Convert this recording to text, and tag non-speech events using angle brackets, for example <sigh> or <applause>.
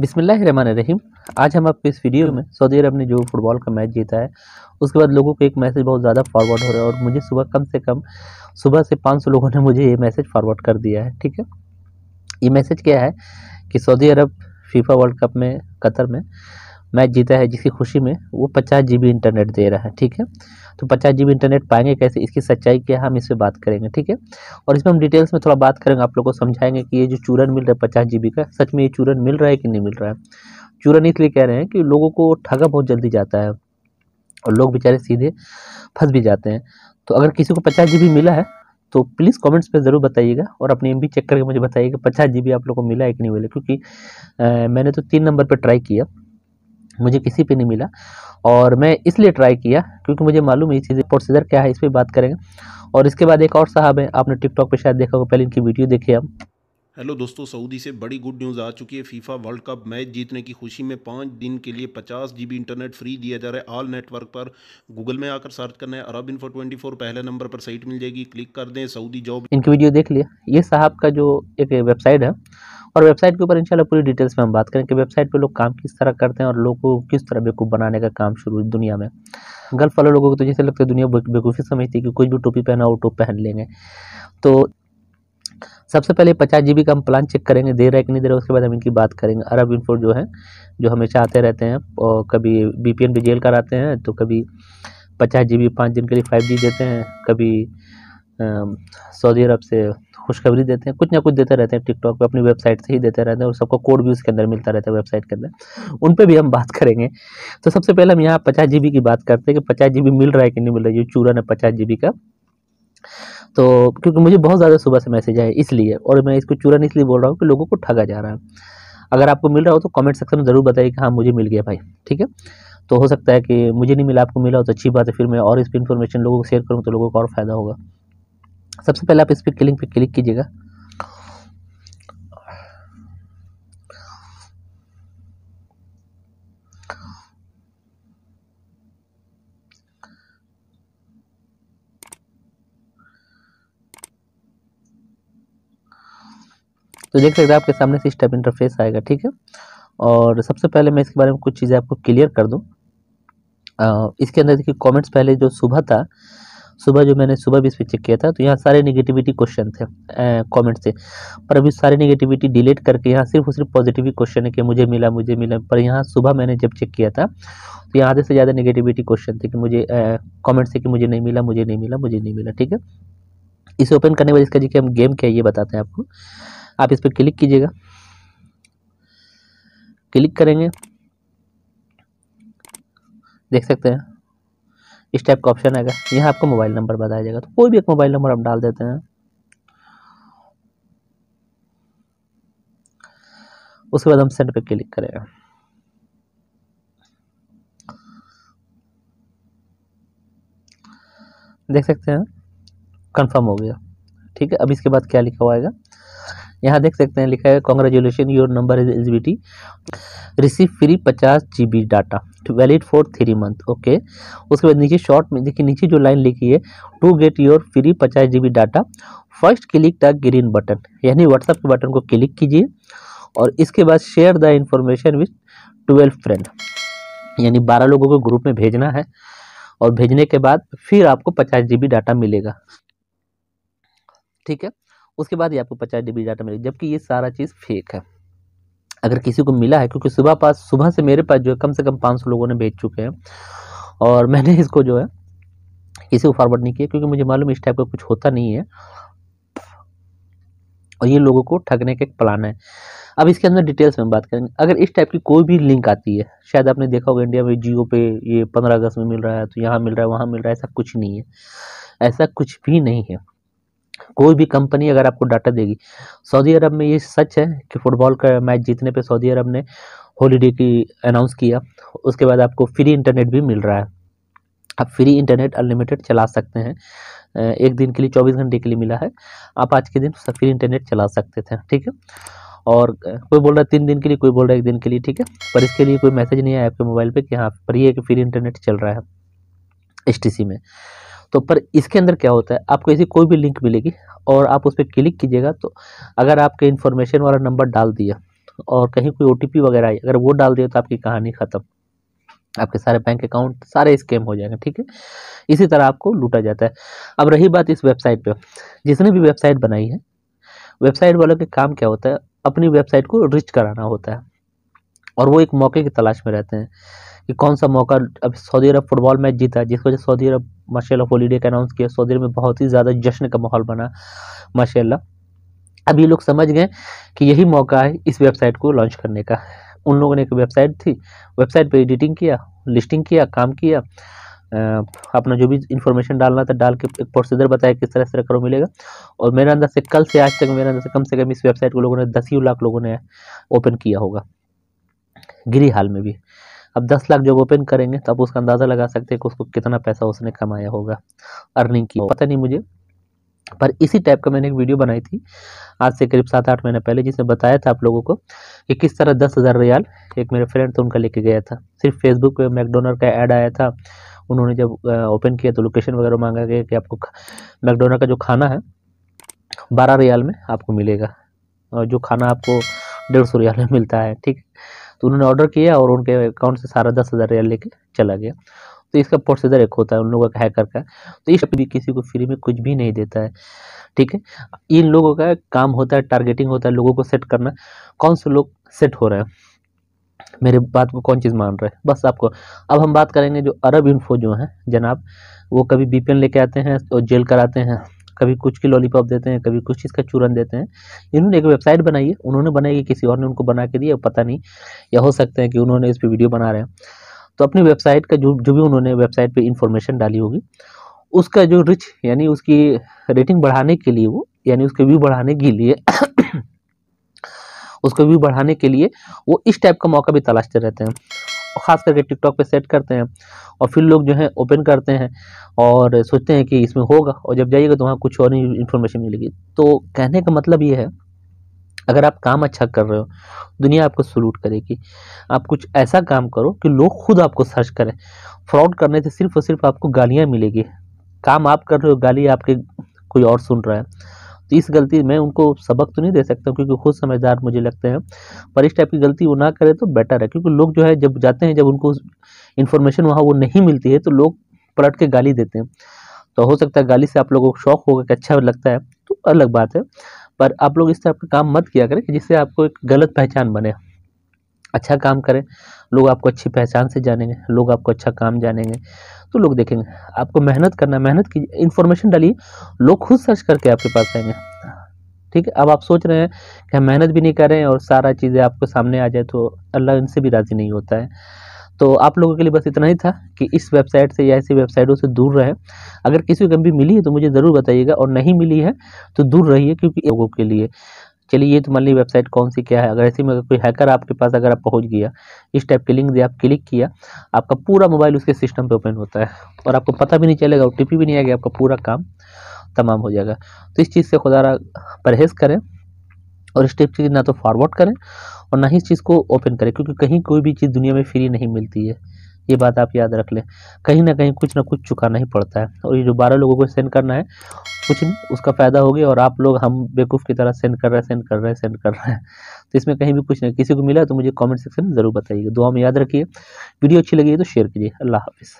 बिसमीम आज हम आपके इस वीडियो में सऊदी अरब ने जो फुटबॉल का मैच जीता है उसके बाद लोगों को एक मैसेज बहुत ज़्यादा फॉरवर्ड हो रहा है और मुझे सुबह कम से कम सुबह से 500 लोगों ने मुझे ये मैसेज फॉरवर्ड कर दिया है ठीक है ये मैसेज क्या है कि सऊदी अरब फीफा वर्ल्ड कप में कतर में मैच जीता है जिसकी खुशी में वो पचास जी इंटरनेट दे रहा है ठीक है तो पचास जी इंटरनेट पाएंगे कैसे इसकी सच्चाई क्या है हम इससे बात करेंगे ठीक है और इसमें हम डिटेल्स में थोड़ा बात करेंगे आप लोग को समझाएंगे कि ये जो चूरन मिल रहा है पचास जी का सच में ये चूरन मिल रहा है कि नहीं मिल रहा है चूरन इसलिए कह रहे हैं कि लोगों को ठगा बहुत जल्दी जाता है और लोग बेचारे सीधे फंस भी जाते हैं तो अगर किसी को पचास जी मिला है तो प्लीज़ कमेंट्स पे ज़रूर बताइएगा और अपनी एम चेक करके मुझे बताइएगा पचास जी आप लोग को मिला है कि नहीं मिला क्योंकि आ, मैंने तो तीन नंबर पर ट्राई किया मुझे किसी पे नहीं मिला और मैं इसलिए ट्राई किया क्योंकि मुझे मालूम है ये चीज़ें प्रोसीजर क्या है इस पर बात करेंगे और इसके बाद एक और साहब हैं आपने टिकटॉक पे शायद देखा होगा पहले इनकी वीडियो देखी हम हेलो दोस्तों सऊदी से बड़ी गुड न्यूज़ आ चुकी है फीफा वर्ल्ड कप मैच जीतने की खुशी में पाँच दिन के लिए पचास जी इंटरनेट फ्री दिया जा रहा है ऑल नेटवर्क पर गूगल में आकर सर्च करना है अरब इन्फो ट्वेंटी फोर पहले नंबर पर साइट मिल जाएगी क्लिक कर दें सऊदी जॉब इनकी वीडियो देख लिया ये साहब का जो एक वेबसाइट है और वेबसाइट के ऊपर इंशाल्लाह पूरी डिटेल्स में हम बात करें कि वेबसाइट पर लोग काम किस तरह करते हैं और लोगों को किस तरह बेकूफ़ बनाने का काम शुरू दुनिया में गल्फ वाले लोगों को तो जैसे लगता है दुनिया बेकूफ़ी समझती है कि कुछ भी टोपी पहना हो टोप पहन लेंगे तो सबसे पहले पचास जी का हम प्लान चेक करेंगे दे रहा है कि नहीं रहा है उसके बाद हम इनकी बात करेंगे अरब इनफो जो है जो हमेशा आते रहते हैं और कभी बी पी एन भी जेल कराते हैं तो कभी पचास जी बी पाँच दिन के लिए फाइव जी देते हैं कभी सऊदी अरब से खुशखबरी देते हैं कुछ ना कुछ देते रहते हैं टिकटॉक पे अपनी वेबसाइट से ही देते रहते हैं और सबको कोड भी उसके अंदर मिलता रहता है वेबसाइट के अंदर उन पर भी हम बात करेंगे तो सबसे पहले हम यहाँ पचास जी की बात करते हैं कि पचास जी मिल रहा है कि नहीं मिल रहा है ये चूरन है पचास जी का तो क्योंकि मुझे बहुत ज़्यादा सुबह से मैसेज आए इसलिए और मैं इसको चूरन इसलिए बोल रहा हूँ कि लोगों को ठगा जा रहा है अगर आपको मिल रहा हो तो कमेंट सेक्शन में ज़रूर बताइए कि हाँ मुझे मिल गया भाई ठीक है तो हो सकता है कि मुझे नहीं मिला आपको मिला हो तो अच्छी बात है फिर मैं और इस पर इन्फॉर्मेशन लोगों को शेयर करूँ तो लोगों को और फ़ायदा होगा सबसे पहले आप इस पर क्लिक पर क्लिक कीजिएगा तो देख सकते हैं आपके सामने इस टाइप इंटरफेस आएगा ठीक है और सबसे पहले मैं इसके बारे में कुछ चीज़ें आपको क्लियर कर दूँ इसके अंदर देखिए कॉमेंट्स पहले जो सुबह था सुबह जो मैंने सुबह भी इस पर चेक किया था तो यहाँ सारे निगेटिविटी क्वेश्चन थे कमेंट से पर अभी सारे निगेटिविटी डिलीट करके यहाँ सिर्फ और सिर्फ पॉजिटिव क्वेश्चन है कि मुझे मिला मुझे मिला पर यहाँ सुबह मैंने जब चेक किया था तो यहाँ आधे से ज़्यादा निगेटिविटी क्वेश्चन थे कि मुझे कॉमेंट्स से कि मुझे नहीं मिला मुझे नहीं मिला मुझे नहीं मिला ठीक है इसे ओपन करने वाले इसका जी हम गेम क्या ये बताते हैं आपको आप इस पर क्लिक कीजिएगा क्लिक करेंगे देख सकते हैं इस टाइप का ऑप्शन आएगा यहाँ आपको मोबाइल नंबर बताया जाएगा तो कोई भी एक मोबाइल नंबर आप डाल देते हैं उसके बाद हम सेंड पे क्लिक करेंगे देख सकते हैं कंफर्म हो गया ठीक है अब इसके बाद क्या लिखा हुआ आएगा यहाँ देख सकते हैं लिखा है congratulation your number is eligibility receive free पचास G data valid for three month okay उसके बाद नीचे शॉर्ट में देखिए नीचे जो लाइन लिखी है टू गेट योर फ्री पचास G data first click the green button यानी व्हाट्सएप के बटन को क्लिक कीजिए और इसके बाद share the information with twelve friend यानी बारह लोगों को ग्रुप में भेजना है और भेजने के बाद फिर आपको पचास जी डाटा मिलेगा ठीक है उसके बाद ये आपको पचास डिग्री डाटा मिलेगा जबकि ये सारा चीज़ फेक है अगर किसी को मिला है क्योंकि सुबह पास सुबह से मेरे पास जो है कम से कम पाँच सौ लोगों ने भेज चुके हैं और मैंने <laughs> इसको जो है किसी को फॉरवर्ड नहीं किया क्योंकि मुझे मालूम इस टाइप का कुछ होता नहीं है और ये लोगों को ठगने का एक प्लान है अब इसके अंदर डिटेल्स में बात करेंगे अगर इस टाइप की कोई भी लिंक आती है शायद आपने देखा होगा इंडिया में जियो पे ये पंद्रह अगस्त में मिल रहा है तो यहाँ मिल रहा है वहाँ मिल रहा है ऐसा कुछ नहीं है ऐसा कुछ भी नहीं है कोई भी कंपनी अगर आपको डाटा देगी सऊदी अरब में ये सच है कि फुटबॉल का मैच जीतने पे सऊदी अरब ने हॉलीडे की अनाउंस किया उसके बाद आपको फ्री इंटरनेट भी मिल रहा है आप फ्री इंटरनेट अनलिमिटेड चला सकते हैं एक दिन के लिए चौबीस घंटे के लिए मिला है आप आज के दिन फ्री इंटरनेट चला सकते थे ठीक है और कोई बोल रहा है तीन दिन के लिए कोई बोल रहा है एक दिन के लिए ठीक है पर इसके लिए कोई मैसेज नहीं आया आपके मोबाइल पे कि हाँ पर ये कि फ्री इंटरनेट चल रहा है एस में तो पर इसके अंदर क्या होता है आपको ऐसी कोई भी लिंक मिलेगी और आप उस पर क्लिक कीजिएगा तो अगर आपके इन्फॉर्मेशन वाला नंबर डाल दिया और कहीं कोई ओ वगैरह आई अगर वो डाल दिया तो आपकी कहानी ख़त्म आपके सारे बैंक अकाउंट सारे स्कैम हो जाएंगे ठीक है इसी तरह आपको लूटा जाता है अब रही बात इस वेबसाइट पे जिसने भी वेबसाइट बनाई है वेबसाइट वालों के काम क्या होता है अपनी वेबसाइट को रिच कराना होता है और वो एक मौके की तलाश में रहते हैं कि कौन सा मौका अब सऊदी अरब फुटबॉल मैच जीता जिस वजह से सऊदी अरब माशा हॉलीडे का अनाउंस किया सऊदी अरब में बहुत ही ज़्यादा जश्न का माहौल बना माशा अब ये लोग समझ गए कि यही मौका है इस वेबसाइट को लॉन्च करने का उन लोगों ने एक वेबसाइट थी वेबसाइट पर एडिटिंग किया लिस्टिंग किया काम किया अपना जो भी इंफॉर्मेशन डालना था डाल के एक प्रोसीजर बताया किस तरह से करो मिलेगा और मेरे अंदर से कल से आज तक मेरे अंदर से कम से कम इस वेबसाइट को लोगों ने दस ही लाख लोगों ने ओपन किया होगा गिरी हाल में भी अब दस लाख जब ओपन करेंगे तो आप उसका अंदाज़ा लगा सकते हैं कि उसको कितना पैसा उसने कमाया होगा अर्निंग की पता नहीं मुझे पर इसी टाइप का मैंने एक वीडियो बनाई थी आज से करीब सात आठ महीने पहले जिसमें बताया था आप लोगों को कि किस तरह दस हज़ार रियाल एक मेरे फ्रेंड थे उनका लेके गया था सिर्फ फेसबुक पे मैकडोनर का ऐड आया था उन्होंने जब ओपन किया तो लोकेशन वगैरह मांगा गया कि आपको मैकडोनर का जो खाना है बारह रियाल में आपको मिलेगा और जो खाना आपको डेढ़ सौ रियाल में मिलता है ठीक तो उन्होंने ऑर्डर किया और उनके अकाउंट से सारा दस हज़ार रियल लेके चला गया तो इसका प्रोसीजर एक होता है उन लोगों का हैकर का तो इस भी किसी को फ्री में कुछ भी नहीं देता है ठीक है इन लोगों का काम होता है टारगेटिंग होता है लोगों को सेट करना कौन से लोग सेट हो रहे हैं मेरे बात को कौन चीज़ मान रहे हैं बस आपको अब हम बात करेंगे जो अरब इन्फो जो हैं जनाब वो कभी बीपीएन लेके आते हैं और जेल कराते हैं कभी कुछ की लॉलीपॉप देते हैं कभी कुछ चीज़ का चूरन देते हैं इन्होंने एक वेबसाइट बनाई है उन्होंने बनाई है किसी और ने उनको बना के दिया पता नहीं या हो सकता है कि उन्होंने इस पर वीडियो बना रहे हैं तो अपनी वेबसाइट का जो जो भी उन्होंने वेबसाइट पर इंफॉर्मेशन डाली होगी उसका जो रिच यानी उसकी रेटिंग बढ़ाने के लिए वो यानी उसके व्यू बढ़ाने के लिए <coughs> उसको व्यू बढ़ाने के लिए वो इस टाइप का मौका भी तलाशते रहते हैं खास करके टिकटॉक पे सेट करते हैं और फिर लोग जो है ओपन करते हैं और सोचते हैं कि इसमें होगा और जब जाइएगा तो वहाँ कुछ और इन्फॉर्मेशन मिलेगी तो कहने का मतलब ये है अगर आप काम अच्छा कर रहे हो दुनिया आपको सलूट करेगी आप कुछ ऐसा काम करो कि लोग खुद आपको सर्च करें फ्रॉड करने से सिर्फ और सिर्फ आपको गालियाँ मिलेगी काम आप कर रहे हो गाली आपके कोई और सुन रहा है तो इस गलती मैं उनको सबक तो नहीं दे सकता क्योंकि खुद समझदार मुझे लगते हैं पर इस टाइप की गलती वो ना करे तो बेटर है क्योंकि लोग जो है जब जाते हैं जब उनको इन्फॉर्मेशन वहाँ वो नहीं मिलती है तो लोग पलट के गाली देते हैं तो हो सकता है गाली से आप लोगों को शौक होगा कि अच्छा लगता है तो अलग बात है पर आप लोग इस टाइप का काम मत किया करें कि जिससे आपको एक गलत पहचान बने अच्छा काम करें लोग आपको अच्छी पहचान से जानेंगे लोग आपको अच्छा काम जानेंगे तो लोग देखेंगे आपको मेहनत करना मेहनत कीजिए इन्फॉर्मेशन डालिए लोग खुद सर्च करके आपके पास आएंगे ठीक है अब आप सोच रहे हैं कि हम मेहनत भी नहीं कर रहे हैं और सारा चीज़ें आपको सामने आ जाए तो अल्लाह इनसे भी राज़ी नहीं होता है तो आप लोगों के लिए बस इतना ही था कि इस वेबसाइट से या ऐसी वेबसाइटों से दूर रहें अगर किसी को कभी मिली है तो मुझे ज़रूर बताइएगा और नहीं मिली है तो दूर रहिए क्योंकि लोगों के लिए चलिए ये तो मान ली वेबसाइट कौन सी क्या है अगर ऐसे में अगर कोई हैकर आपके पास अगर आप पहुंच गया इस टाइप के लिंक दे आप क्लिक किया आपका पूरा मोबाइल उसके सिस्टम पे ओपन होता है और आपको पता भी नहीं चलेगा ओ भी नहीं आएगा आपका पूरा काम तमाम हो जाएगा तो इस चीज़ से खुदा परहेज़ करें और इस टाइप चीज़ ना तो फॉरवर्ड करें और ना ही इस चीज़ को ओपन करें क्योंकि कहीं कोई भी चीज़ दुनिया में फ्री नहीं मिलती है ये बात आप याद रख लें कहीं ना कहीं कुछ ना कुछ चुकाना ही पड़ता है और ये जो बारह लोगों को सेंड करना है कुछ नहीं उसका फ़ायदा हो गया और आप लोग हम बेकूफ़ की तरह सेंड कर रहे हैं सेंड कर रहे हैं सेंड कर रहे हैं तो इसमें कहीं भी कुछ नहीं किसी को मिला तो मुझे कमेंट सेक्शन में ज़रूर बताइए दुआ में याद रखिए वीडियो अच्छी लगी है तो शेयर कीजिए अल्लाह हाफिज़